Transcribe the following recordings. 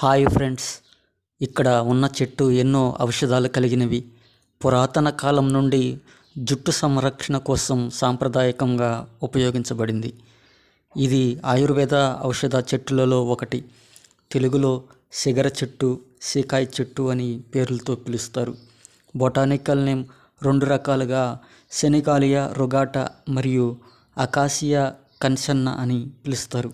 hi friends ఇక్కడ ఉన్న చెట్టు ఎన్నో ఔషధాలు కలిగినవి పురాతన కాలం నుండి జుట్టు సంరక్షణ కోసం సాంప్రదాయకంగా ఉపయోగించబడింది ఇది ఆయుర్వేద ఔషధ చెట్టులలో ఒకటి తెలుగులో సిగర చెట్టు సీకాయ చెట్టు అని పేర్లతో పిలుస్తారు బొటానికల్ నేమ్ రెండు రకాలుగా సెనికాలియా రొగాటా మరియు అకాసియా కన్సన్న అని పిలుస్తారు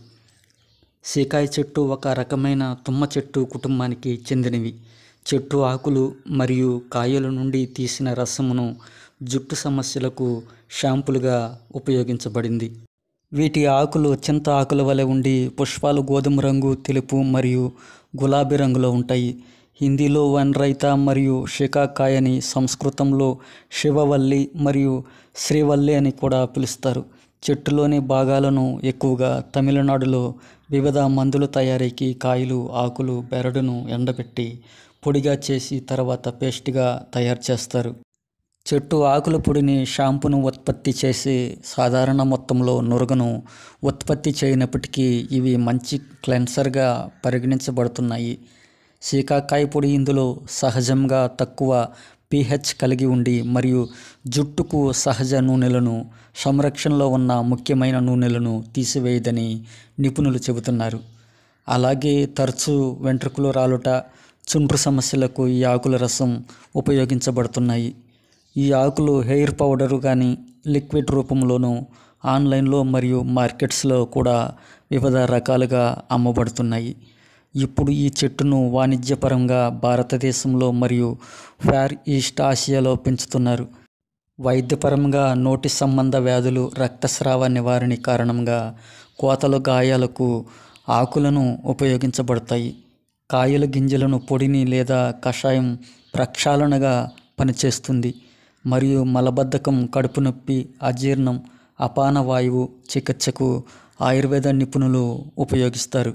సీకాయ చెట్టు ఒక రకమైన తుమ్మ చెట్టు కుటుంబానికి చెందినవి చెట్టు ఆకులు మరియు కాయల నుండి తీసిన రసమును జుట్టు సమస్యలకు షాంపులుగా ఉపయోగించబడింది వీటి ఆకులు చింత ఆకుల వలె ఉండి పుష్పాలు గోధుమ రంగు తెలుపు మరియు గులాబీ రంగులో ఉంటాయి హిందీలో వన్రైత మరియు శికాకాయని సంస్కృతంలో శివవల్లి మరియు శ్రీవల్లి అని కూడా పిలుస్తారు చెట్టులోని భాగాలను ఎక్కువగా తమిళనాడులో వివిధ మందుల తయారీకి కాయలు ఆకులు బెరడును ఎండబెట్టి పొడిగా చేసి తర్వాత పేస్ట్గా తయారు చేస్తారు చెట్టు ఆకుల పొడిని షాంపును ఉత్పత్తి చేసి సాధారణ మొత్తంలో నురగను ఉత్పత్తి చేయనప్పటికీ ఇవి మంచి క్లెన్సర్గా పరిగణించబడుతున్నాయి సీకాకాయ పొడి ఇందులో సహజంగా తక్కువ పీహెచ్ కలిగి ఉండి మరియు జుట్టుకు సహజ నూనెలను సంరక్షణలో ఉన్న ముఖ్యమైన నూనెలను తీసివేయదని నిపుణులు చెబుతున్నారు అలాగే తరచూ వెంట్రుకలు రాలుట చుండ్రు సమస్యలకు ఈ ఆకుల రసం ఉపయోగించబడుతున్నాయి ఈ ఆకులు హెయిర్ పౌడరు కానీ లిక్విడ్ రూపంలోనూ ఆన్లైన్లో మరియు మార్కెట్స్లో కూడా వివిధ రకాలుగా అమ్మబడుతున్నాయి ఇప్పుడు ఈ చెట్టును వాణిజ్యపరంగా భారతదేశంలో మరియు ఫార్ ఈస్ట్ ఆసియాలో పెంచుతున్నారు వైద్యపరంగా నోటి సంబంధ వ్యాధులు రక్తస్రావ నివారణ కారణంగా కోతలు గాయాలకు ఆకులను ఉపయోగించబడతాయి కాయల గింజలను పొడిని లేదా కషాయం ప్రక్షాళనగా పనిచేస్తుంది మరియు మలబద్ధకం కడుపు నొప్పి అజీర్ణం అపాన వాయువు చికిత్సకు ఆయుర్వేద నిపుణులు ఉపయోగిస్తారు